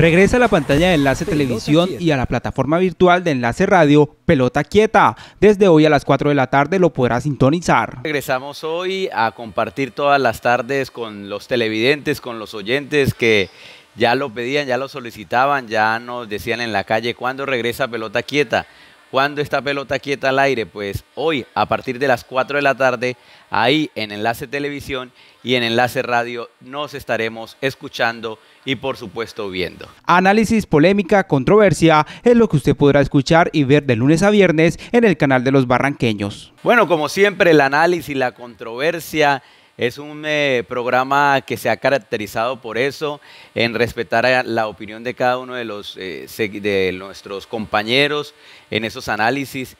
Regresa a la pantalla de Enlace Televisión y a la plataforma virtual de Enlace Radio Pelota Quieta. Desde hoy a las 4 de la tarde lo podrás sintonizar. Regresamos hoy a compartir todas las tardes con los televidentes, con los oyentes que ya lo pedían, ya lo solicitaban, ya nos decían en la calle cuándo regresa Pelota Quieta. Cuando esta pelota quieta al aire? Pues hoy, a partir de las 4 de la tarde, ahí en Enlace Televisión y en Enlace Radio nos estaremos escuchando y por supuesto viendo. Análisis, polémica, controversia es lo que usted podrá escuchar y ver de lunes a viernes en el canal de los barranqueños. Bueno, como siempre, el análisis, y la controversia es un eh, programa que se ha caracterizado por eso, en respetar la opinión de cada uno de, los, eh, de nuestros compañeros en esos análisis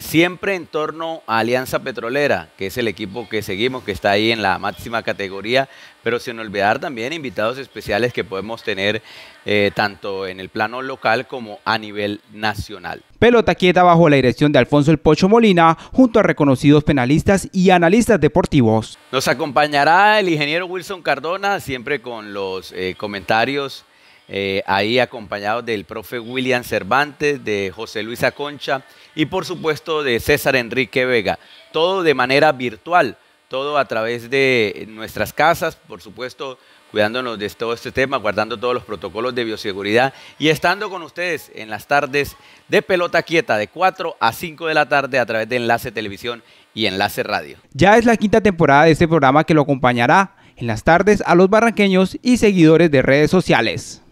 siempre en torno a Alianza Petrolera, que es el equipo que seguimos, que está ahí en la máxima categoría, pero sin olvidar también invitados especiales que podemos tener eh, tanto en el plano local como a nivel nacional. Pelota quieta bajo la dirección de Alfonso El Pocho Molina, junto a reconocidos penalistas y analistas deportivos. Nos acompañará el ingeniero Wilson Cardona, siempre con los eh, comentarios eh, ahí acompañados del profe William Cervantes, de José Luis Aconcha y por supuesto de César Enrique Vega. Todo de manera virtual, todo a través de nuestras casas, por supuesto cuidándonos de todo este tema, guardando todos los protocolos de bioseguridad y estando con ustedes en las tardes de pelota quieta de 4 a 5 de la tarde a través de Enlace Televisión y Enlace Radio. Ya es la quinta temporada de este programa que lo acompañará en las tardes a los barranqueños y seguidores de redes sociales.